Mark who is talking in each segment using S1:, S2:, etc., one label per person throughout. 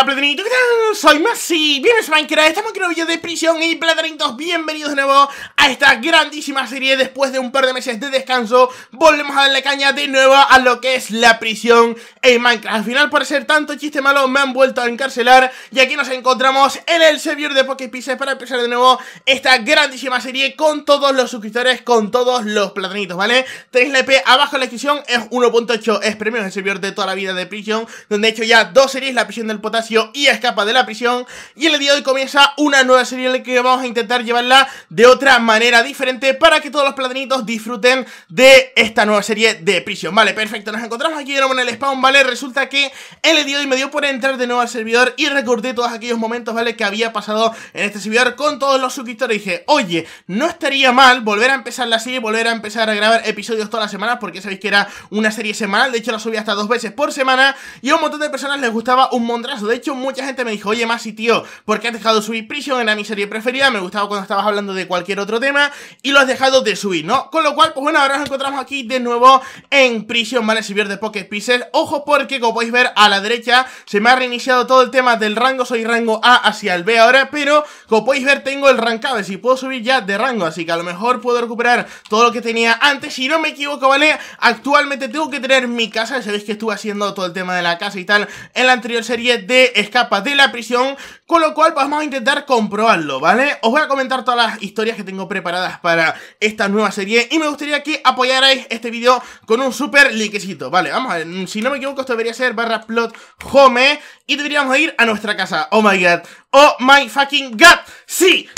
S1: Hola ¿qué tal? Soy Masi, bienvenidos a Minecraft, estamos aquí en un video de prisión y platanitos, bienvenidos de nuevo a esta grandísima serie Después de un par de meses de descanso, volvemos a darle caña de nuevo a lo que es la prisión en Minecraft Al final por ser tanto chiste malo me han vuelto a encarcelar y aquí nos encontramos en el servidor de Poké Para empezar de nuevo esta grandísima serie con todos los suscriptores, con todos los platanitos, ¿vale? Tenéis la IP abajo en la descripción, es 1.8, es premios el servidor de toda la vida de prisión Donde he hecho ya dos series, la prisión del potasio y escapa de la prisión. Y el día de hoy comienza una nueva serie en la que vamos a intentar llevarla de otra manera diferente para que todos los platanitos disfruten de esta nueva serie de prisión. Vale, perfecto, nos encontramos aquí de nuevo en el spawn, ¿vale? Resulta que el día de hoy me dio por entrar de nuevo al servidor y recordé todos aquellos momentos, ¿vale? Que había pasado en este servidor con todos los suscriptores. Y dije, oye, no estaría mal volver a empezar la serie, volver a empezar a grabar episodios todas las semanas, porque sabéis que era una serie semanal, de hecho la subía hasta dos veces por semana y a un montón de personas les gustaba un montrazo. De hecho, mucha gente me dijo, oye, Masi, tío, ¿por qué has dejado de subir Prison? Era mi serie preferida, me gustaba cuando estabas hablando de cualquier otro tema y lo has dejado de subir, ¿no? Con lo cual, pues bueno, ahora nos encontramos aquí de nuevo en Prison, ¿vale? Si de Pocket Pieces. Ojo porque, como podéis ver, a la derecha se me ha reiniciado todo el tema del rango. Soy rango A hacia el B ahora, pero como podéis ver, tengo el rankado. Si puedo subir ya de rango, así que a lo mejor puedo recuperar todo lo que tenía antes. Si no me equivoco, ¿vale? Actualmente tengo que tener mi casa. Sabéis que estuve haciendo todo el tema de la casa y tal en la anterior serie de escapa de la prisión, con lo cual vamos a intentar comprobarlo, ¿vale? Os voy a comentar todas las historias que tengo preparadas para esta nueva serie y me gustaría que apoyarais este vídeo con un super likecito, ¿vale? Vamos a ver, mm, si no me equivoco esto debería ser barra plot home y deberíamos ir a nuestra casa, oh my god, oh my fucking god, sí,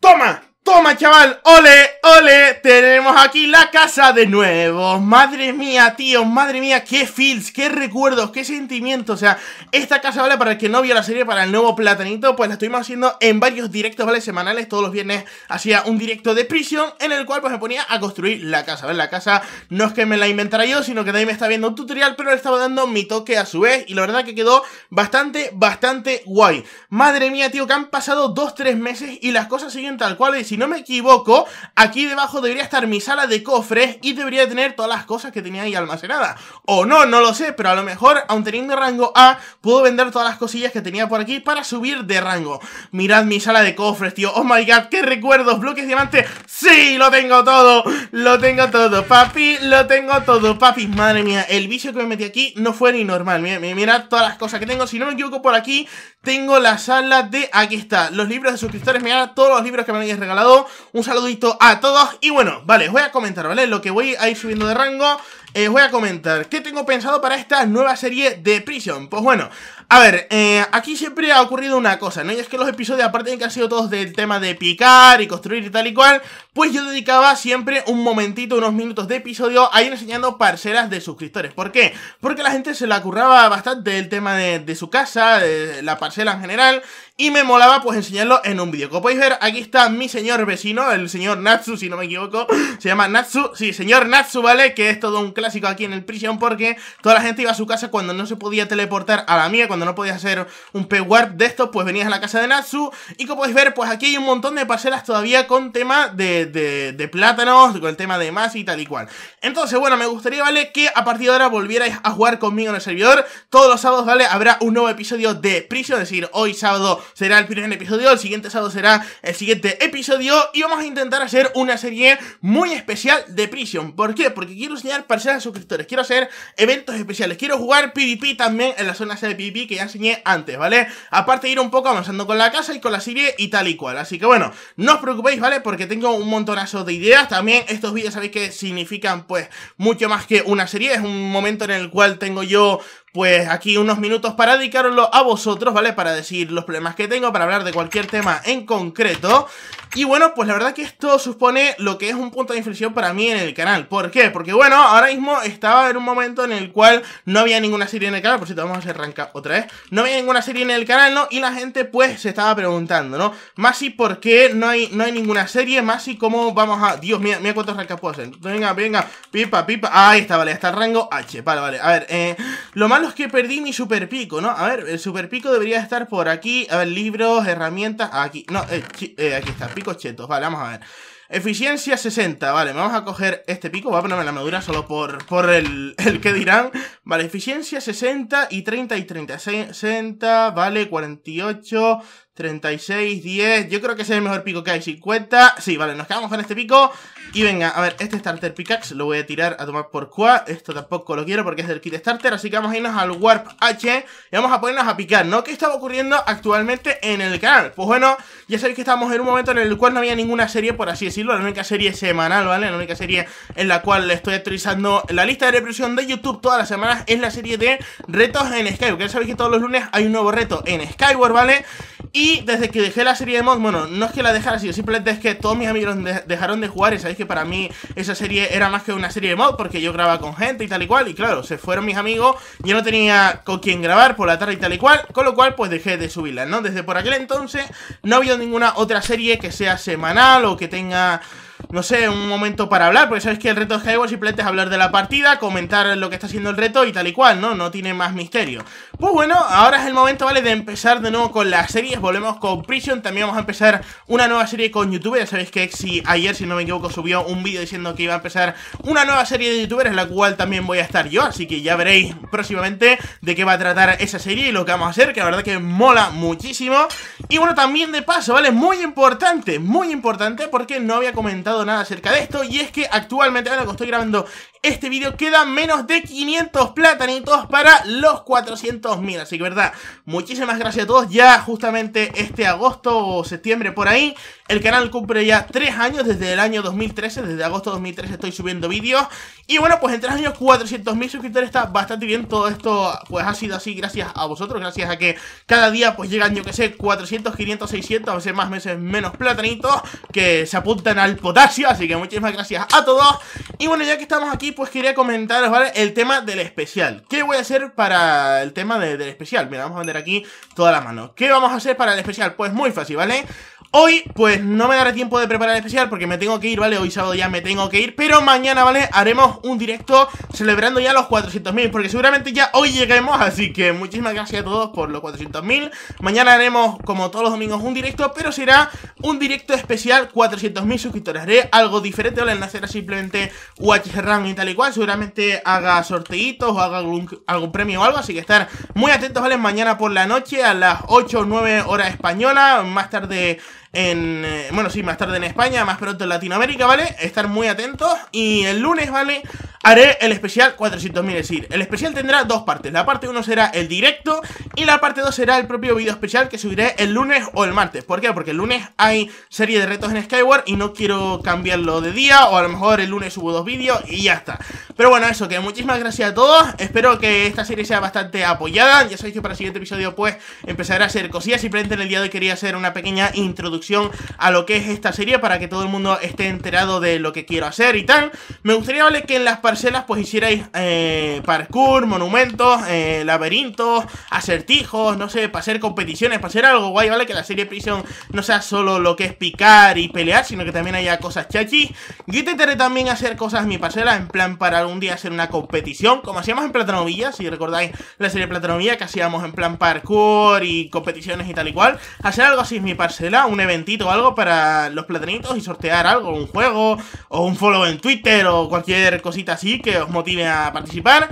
S1: toma, Toma, chaval, ole, ole, tenemos aquí la casa de nuevo. Madre mía, tío, madre mía, qué feels, qué recuerdos, qué sentimientos. O sea, esta casa, ¿vale? Para el que no vio la serie, para el nuevo platanito, pues la estuvimos haciendo en varios directos, ¿vale? Semanales, todos los viernes hacía un directo de prisión en el cual pues me ponía a construir la casa, ¿vale? La casa no es que me la inventara yo, sino que también me está viendo un tutorial, pero le estaba dando mi toque a su vez. Y la verdad que quedó bastante, bastante guay. Madre mía, tío, que han pasado dos, tres meses y las cosas siguen tal cual. Y si no me equivoco, aquí debajo debería estar mi sala de cofres y debería tener todas las cosas que tenía ahí almacenadas. O no, no lo sé, pero a lo mejor, aun teniendo rango A, puedo vender todas las cosillas que tenía por aquí para subir de rango. Mirad mi sala de cofres, tío. Oh my god, qué recuerdos. Bloques diamantes Sí, lo tengo todo. Lo tengo todo, papi. Lo tengo todo, papi. Madre mía, el vicio que me metí aquí no fue ni normal. Mirad, mirad todas las cosas que tengo. Si no me equivoco por aquí, tengo la sala de... Aquí está, los libros de suscriptores. Mirad todos los libros que me habéis regalado un saludito a todos. Y bueno, vale, voy a comentar, ¿vale? Lo que voy a ir subiendo de rango. Eh, voy a comentar qué tengo pensado para esta nueva serie de Prison. Pues bueno, a ver, eh, aquí siempre ha ocurrido una cosa, ¿no? Y es que los episodios, aparte de que han sido todos del tema de picar y construir y tal y cual, pues yo dedicaba siempre un momentito, unos minutos de episodio a ir enseñando parcelas de suscriptores. ¿Por qué? Porque la gente se la curraba bastante el tema de, de su casa, de la parcela en general. Y me molaba pues enseñarlo en un vídeo Como podéis ver, aquí está mi señor vecino El señor Natsu, si no me equivoco Se llama Natsu, sí, señor Natsu, ¿vale? Que es todo un clásico aquí en el prisión Porque toda la gente iba a su casa cuando no se podía teleportar a la mía Cuando no podía hacer un p de esto, Pues venías a la casa de Natsu Y como podéis ver, pues aquí hay un montón de parcelas todavía Con tema de, de, de plátanos Con el tema de más y tal y cual Entonces, bueno, me gustaría, ¿vale? Que a partir de ahora volvierais a jugar conmigo en el servidor Todos los sábados, ¿vale? Habrá un nuevo episodio de prisión Es decir, hoy sábado será el primer episodio, el siguiente sábado será el siguiente episodio y vamos a intentar hacer una serie muy especial de Prison. ¿Por qué? Porque quiero enseñar parcelas a suscriptores, quiero hacer eventos especiales, quiero jugar PvP también en la zona C de PvP que ya enseñé antes, ¿vale? Aparte ir un poco avanzando con la casa y con la serie y tal y cual. Así que bueno, no os preocupéis, ¿vale? Porque tengo un montonazo de ideas. También estos vídeos sabéis que significan pues mucho más que una serie, es un momento en el cual tengo yo pues aquí unos minutos para dedicarlo a vosotros, ¿vale? Para decir los problemas que tengo, para hablar de cualquier tema en concreto. Y bueno, pues la verdad que esto supone lo que es un punto de inflexión para mí en el canal. ¿Por qué? Porque bueno, ahora mismo estaba en un momento en el cual no había ninguna serie en el canal, por cierto, vamos a hacer otra vez. No había ninguna serie en el canal, ¿no? Y la gente pues se estaba preguntando, ¿no? Más si por qué no hay, no hay ninguna serie, más si cómo vamos a... Dios, mira, mira cuántos Rankas puedo hacer. Venga, venga, pipa, pipa. Ahí está, vale, está el rango H. Vale, vale. A ver, eh, lo los que perdí mi super pico, ¿no? A ver, el super pico debería estar por aquí. A ver, libros, herramientas, ah, aquí. No, eh, eh, aquí está, picos chetos. Vale, vamos a ver. Eficiencia 60, vale, me vamos a coger este pico, voy a ponerme la madura solo por, por el, el, que dirán. Vale, eficiencia 60 y 30 y 30, 60, vale, 48, 36, 10, yo creo que ese es el mejor pico que hay, 50, sí, vale, nos quedamos con este pico y venga, a ver, este Starter Pickaxe lo voy a tirar a tomar por cua, Esto tampoco lo quiero porque es del kit starter. Así que vamos a irnos al Warp H y vamos a ponernos a picar, ¿no? ¿Qué estaba ocurriendo actualmente en el canal? Pues bueno, ya sabéis que estamos en un momento en el cual no había ninguna serie, por así decirlo. La única serie semanal, ¿vale? La única serie en la cual estoy actualizando la lista de represión de YouTube todas las semanas es la serie de retos en Skyward. Ya sabéis que todos los lunes hay un nuevo reto en Skyward, ¿vale? Y desde que dejé la serie de mods, bueno, no es que la dejara, sino simplemente es que todos mis amigos dejaron de jugar y sabéis que para mí esa serie era más que una serie de mods porque yo grababa con gente y tal y cual. Y claro, se fueron mis amigos, yo no tenía con quién grabar por la tarde y tal y cual, con lo cual pues dejé de subirla, ¿no? Desde por aquel entonces no ha habido ninguna otra serie que sea semanal o que tenga no sé, un momento para hablar, porque sabéis que el reto de Skyward simplemente es hablar de la partida, comentar lo que está haciendo el reto y tal y cual, ¿no? No tiene más misterio. Pues bueno, ahora es el momento, ¿vale? De empezar de nuevo con las series Volvemos con Prison, también vamos a empezar una nueva serie con YouTube Ya sabéis que ayer, si no me equivoco, subió un vídeo diciendo que iba a empezar una nueva serie de youtubers En La cual también voy a estar yo, así que ya veréis próximamente de qué va a tratar esa serie y lo que vamos a hacer Que la verdad que mola muchísimo Y bueno, también de paso, ¿vale? Muy importante, muy importante porque no había comentado nada acerca de esto Y es que actualmente, ahora que estoy grabando este video queda menos de 500 platanitos para los 400.000. Así que verdad, muchísimas gracias a todos. Ya justamente este agosto o septiembre por ahí el canal cumple ya 3 años desde el año 2013, desde agosto 2013 estoy subiendo vídeos. Y bueno, pues en 3 años 400.000 suscriptores está bastante bien. Todo esto pues ha sido así gracias a vosotros, gracias a que cada día pues llegan yo que sé 400, 500, 600, a veces más meses menos platanitos que se apuntan al potasio. Así que muchísimas gracias a todos. Y bueno, ya que estamos aquí pues quería comentaros, ¿vale? El tema del especial. ¿Qué voy a hacer para el tema del especial? Mira, vamos a vender aquí toda la mano. ¿Qué vamos a hacer para el especial? Pues muy fácil, ¿vale? Hoy, pues no me daré tiempo de preparar el especial porque me tengo que ir, ¿vale? Hoy sábado ya me tengo que ir Pero mañana, ¿vale? Haremos un directo celebrando ya los 400.000 Porque seguramente ya hoy lleguemos Así que muchísimas gracias a todos por los 400.000 Mañana haremos, como todos los domingos, un directo Pero será un directo especial 400.000 suscriptores Haré algo diferente, ¿vale? No será simplemente Run y tal y cual Seguramente haga sorteitos o haga algún, algún premio o algo Así que estar muy atentos, ¿vale? Mañana por la noche a las 8 o 9 horas española Más tarde en... Eh, bueno, sí, más tarde en España, más pronto en Latinoamérica, ¿vale? Estar muy atentos. Y el lunes, ¿vale? haré el especial 400.000, es decir, el especial tendrá dos partes. La parte 1 será el directo y la parte 2 será el propio video especial que subiré el lunes o el martes. ¿Por qué? Porque el lunes hay serie de retos en Skyward y no quiero cambiarlo de día o a lo mejor el lunes subo dos vídeos y ya está. Pero bueno, eso, que muchísimas gracias a todos. Espero que esta serie sea bastante apoyada. Ya sabéis que para el siguiente episodio pues empezaré a hacer cosillas. Simplemente en el día de hoy quería hacer una pequeña introducción a lo que es esta serie para que todo el mundo esté enterado de lo que quiero hacer y tal. Me gustaría, vale, que en las parcelas pues hicierais eh, parkour, monumentos, eh, laberintos, acertijos, no sé, para hacer competiciones, para hacer algo guay, ¿vale? Que la serie Prison no sea solo lo que es picar y pelear, sino que también haya cosas chachis. Yo intentaré también hacer cosas en mi parcela, en plan para algún día hacer una competición, como hacíamos en Platanovilla, si recordáis la serie Platanovilla, que hacíamos en plan parkour y competiciones y tal y cual. Hacer algo así en mi parcela, un eventito o algo para los platanitos y sortear algo, un juego, o un follow en Twitter, o cualquier cosita así que os motive a participar.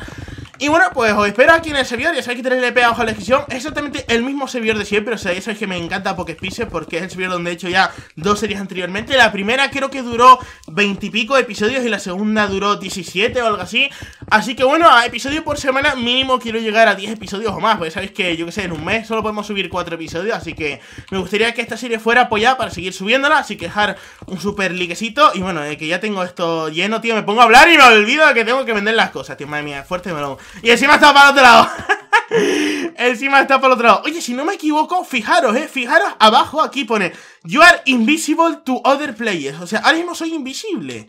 S1: Y bueno, pues os espero aquí en el servidor, ya sabéis que tenéis el EP abajo en la descripción Es exactamente el mismo servidor de siempre, o sea, ya sabéis que me encanta pise Porque es el servidor donde he hecho ya dos series anteriormente La primera creo que duró veintipico episodios y la segunda duró 17 o algo así Así que bueno, a episodio por semana mínimo quiero llegar a 10 episodios o más, porque sabéis que yo que sé, en un mes solo podemos subir 4 episodios, así que me gustaría que esta serie fuera apoyada para seguir subiéndola, así que dejar un super liquecito y bueno, eh, que ya tengo esto lleno, tío, me pongo a hablar y me olvido que tengo que vender las cosas, tío, madre mía, fuerte lo Y encima está para el otro lado. Encima está para el otro lado. Oye, si no me equivoco, fijaros, eh. Fijaros abajo aquí pone You are invisible to other players. O sea, ahora mismo soy invisible.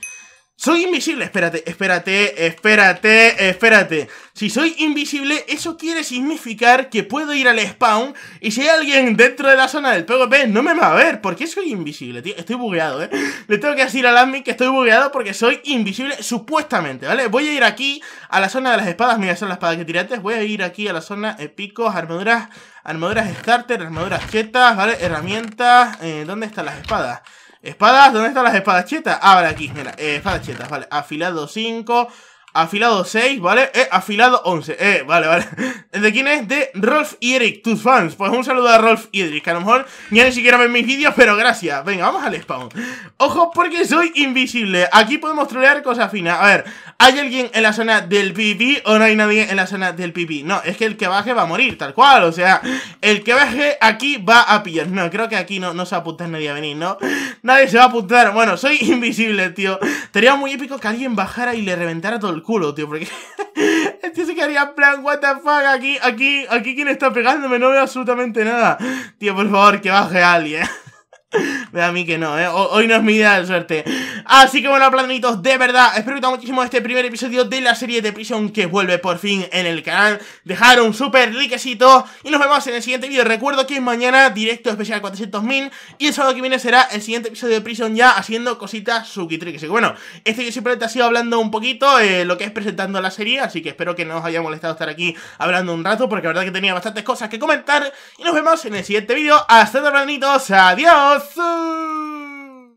S1: Soy invisible, espérate, espérate, espérate, espérate. Si soy invisible, eso quiere significar que puedo ir al spawn y si hay alguien dentro de la zona del PvP no me va a ver. ¿Por qué soy invisible, tío? Estoy bugueado, ¿eh? Le tengo que decir al admin que estoy bugueado porque soy invisible supuestamente, ¿vale? Voy a ir aquí a la zona de las espadas, mira, son las espadas que tiré Voy a ir aquí a la zona de eh, picos, armaduras, armaduras starter, armaduras chetas, ¿vale? Herramientas, eh, ¿dónde están las espadas? Espadas, ¿dónde están las espadas chetas? Ah, vale, aquí, mira, eh, espadas vale Afilado 5, afilado 6, ¿vale? Eh, afilado 11, eh, vale, vale ¿De quién es? De Rolf y Eric, tus fans Pues un saludo a Rolf y Eric, que a lo mejor ya ni siquiera ven mis vídeos, pero gracias Venga, vamos al spawn Ojo, porque soy invisible Aquí podemos trolear cosas finas A ver, ¿Hay alguien en la zona del pipí o no hay nadie en la zona del pipí? No, es que el que baje va a morir, tal cual. O sea, el que baje aquí va a pillar. No, creo que aquí no, no se va a apuntar nadie a venir, ¿no? Nadie se va a apuntar. Bueno, soy invisible, tío. Sería muy épico que alguien bajara y le reventara todo el culo, tío. Porque Este se quedaría en plan, what the fuck, aquí, aquí, aquí quien está pegándome, no veo absolutamente nada. Tío, por favor, que baje alguien. a mí que no, ¿eh? Hoy no es mi día de suerte. Así que bueno, planitos de verdad, espero que te muchísimo este primer episodio de la serie de Prison que vuelve por fin en el canal. Dejar un súper likecito y nos vemos en el siguiente vídeo. Recuerdo que es mañana directo especial 400.000 y el sábado que viene será el siguiente episodio de Prison ya haciendo cositas suquitriques. Así que bueno, este vídeo simplemente ha sido hablando un poquito eh, lo que es presentando la serie, así que espero que no os haya molestado estar aquí hablando un rato porque la verdad que tenía bastantes cosas que comentar y nos vemos en el siguiente vídeo. Hasta luego, planitos adiós. Bethune!